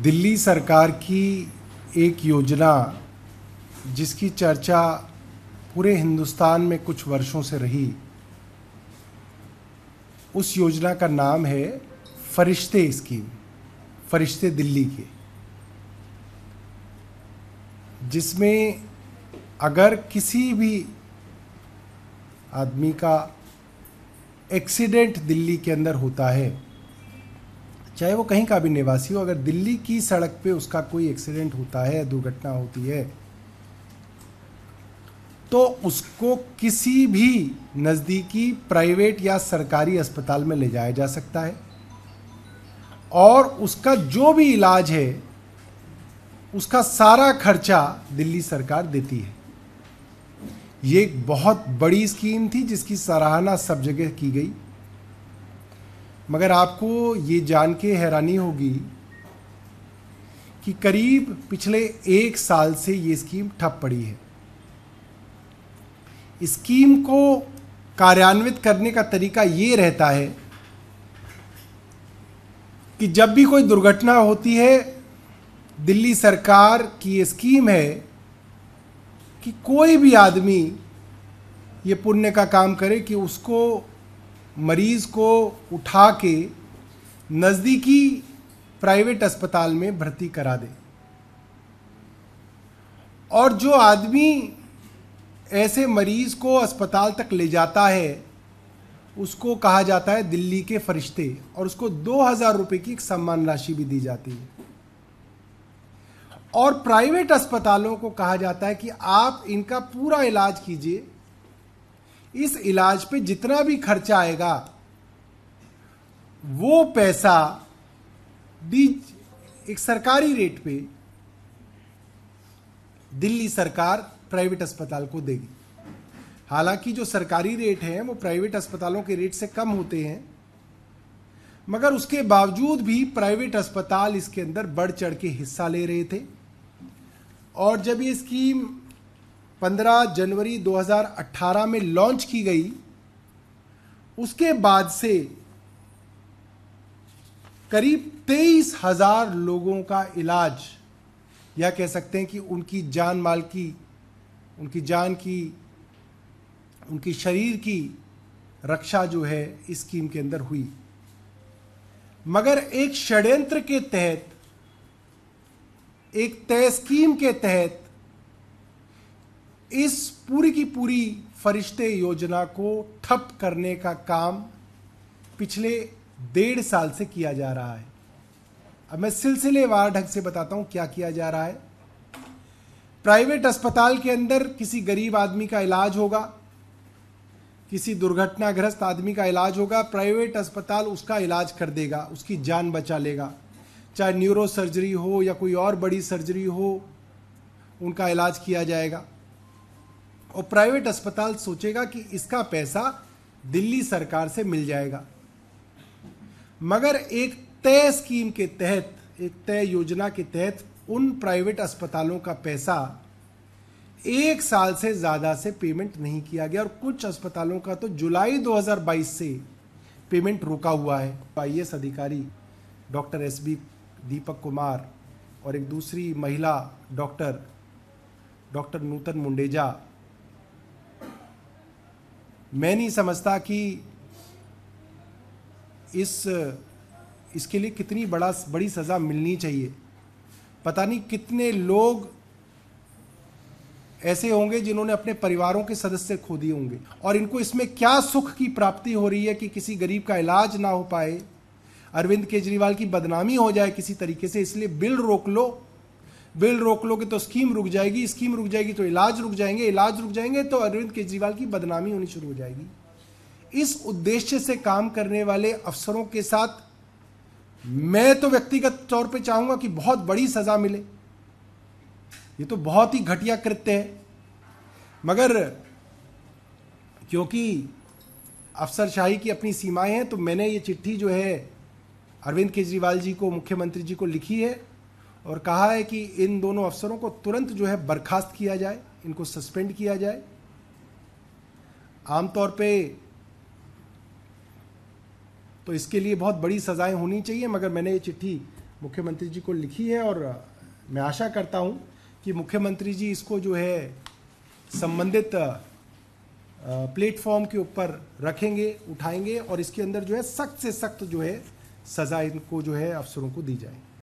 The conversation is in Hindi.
दिल्ली सरकार की एक योजना जिसकी चर्चा पूरे हिंदुस्तान में कुछ वर्षों से रही उस योजना का नाम है फरिश्ते स्कीम फरिश्ते दिल्ली के जिसमें अगर किसी भी आदमी का एक्सीडेंट दिल्ली के अंदर होता है चाहे वो कहीं का भी निवासी हो अगर दिल्ली की सड़क पे उसका कोई एक्सीडेंट होता है दुर्घटना होती है तो उसको किसी भी नज़दीकी प्राइवेट या सरकारी अस्पताल में ले जाया जा सकता है और उसका जो भी इलाज है उसका सारा खर्चा दिल्ली सरकार देती है ये एक बहुत बड़ी स्कीम थी जिसकी सराहना सब जगह की गई मगर आपको ये जान के हैरानी होगी कि करीब पिछले एक साल से ये स्कीम ठप पड़ी है स्कीम को कार्यान्वित करने का तरीका ये रहता है कि जब भी कोई दुर्घटना होती है दिल्ली सरकार की ये स्कीम है कि कोई भी आदमी ये पुण्य का काम करे कि उसको मरीज़ को उठा के नज़दीकी प्राइवेट अस्पताल में भर्ती करा दे और जो आदमी ऐसे मरीज़ को अस्पताल तक ले जाता है उसको कहा जाता है दिल्ली के फरिश्ते और उसको दो हज़ार रुपये की एक सम्मान राशि भी दी जाती है और प्राइवेट अस्पतालों को कहा जाता है कि आप इनका पूरा इलाज कीजिए इस इलाज पे जितना भी खर्चा आएगा वो पैसा डी एक सरकारी रेट पे दिल्ली सरकार प्राइवेट अस्पताल को देगी हालांकि जो सरकारी रेट है वो प्राइवेट अस्पतालों के रेट से कम होते हैं मगर उसके बावजूद भी प्राइवेट अस्पताल इसके अंदर बढ़ चढ़ के हिस्सा ले रहे थे और जब ये स्कीम 15 जनवरी 2018 में लॉन्च की गई उसके बाद से करीब तेईस हजार लोगों का इलाज या कह सकते हैं कि उनकी जान माल की उनकी जान की उनकी शरीर की रक्षा जो है इस स्कीम के अंदर हुई मगर एक षड्यंत्र के तहत एक तय स्कीम के तहत इस पूरी की पूरी फरिश्ते योजना को ठप करने का काम पिछले डेढ़ साल से किया जा रहा है अब मैं सिलसिलेवार ढंग से बताता हूं क्या किया जा रहा है प्राइवेट अस्पताल के अंदर किसी गरीब आदमी का इलाज होगा किसी दुर्घटनाग्रस्त आदमी का इलाज होगा प्राइवेट अस्पताल उसका इलाज कर देगा उसकी जान बचा लेगा चाहे न्यूरो सर्जरी हो या कोई और बड़ी सर्जरी हो उनका इलाज किया जाएगा और प्राइवेट अस्पताल सोचेगा कि इसका पैसा दिल्ली सरकार से मिल जाएगा मगर एक तय स्कीम के तहत एक तय योजना के तहत उन प्राइवेट अस्पतालों का पैसा एक साल से ज़्यादा से पेमेंट नहीं किया गया और कुछ अस्पतालों का तो जुलाई 2022 से पेमेंट रुका हुआ है आई अधिकारी doctor S B Deepak Kumar और एक दूसरी महिला डॉक्टर डॉक्टर नूतन मुंडेजा मैं नहीं समझता कि इस इसके लिए कितनी बड़ा बड़ी सज़ा मिलनी चाहिए पता नहीं कितने लोग ऐसे होंगे जिन्होंने अपने परिवारों के सदस्य खो दिए होंगे और इनको इसमें क्या सुख की प्राप्ति हो रही है कि किसी गरीब का इलाज ना हो पाए अरविंद केजरीवाल की बदनामी हो जाए किसी तरीके से इसलिए बिल रोक लो बिल रोक लोगे तो स्कीम रुक जाएगी स्कीम रुक जाएगी तो इलाज रुक जाएंगे इलाज रुक जाएंगे तो अरविंद केजरीवाल की बदनामी होनी शुरू हो जाएगी इस उद्देश्य से काम करने वाले अफसरों के साथ मैं तो व्यक्तिगत तौर पे चाहूंगा कि बहुत बड़ी सजा मिले ये तो बहुत ही घटिया कृत्य है मगर क्योंकि अफसरशाही की अपनी सीमाएं हैं तो मैंने ये चिट्ठी जो है अरविंद केजरीवाल जी को मुख्यमंत्री जी को लिखी है और कहा है कि इन दोनों अफसरों को तुरंत जो है बर्खास्त किया जाए इनको सस्पेंड किया जाए आमतौर पे तो इसके लिए बहुत बड़ी सज़ाएं होनी चाहिए मगर मैंने ये चिट्ठी मुख्यमंत्री जी को लिखी है और मैं आशा करता हूँ कि मुख्यमंत्री जी इसको जो है संबंधित प्लेटफॉर्म के ऊपर रखेंगे उठाएंगे और इसके अंदर जो है सख्त से सख्त जो है सज़ा इनको जो है अफसरों को दी जाएगी